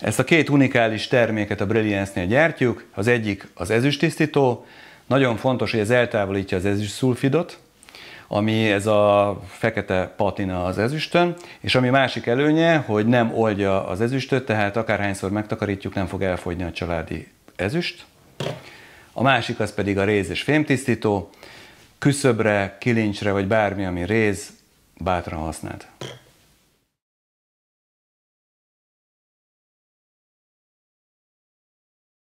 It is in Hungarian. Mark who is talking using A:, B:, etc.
A: Ezt a két unikális terméket a Brilliance-nél gyártjuk, az egyik az ezüstisztító, nagyon fontos, hogy ez eltávolítja az ezüst szulfidot, ami ez a fekete patina az ezüstön, és ami másik előnye, hogy nem oldja az ezüstöt, tehát akárhányszor megtakarítjuk, nem fog elfogyni a családi ezüst. A másik az pedig a réz és fémtisztító, küszöbre, kilincsre vagy bármi, ami réz, bátran használt.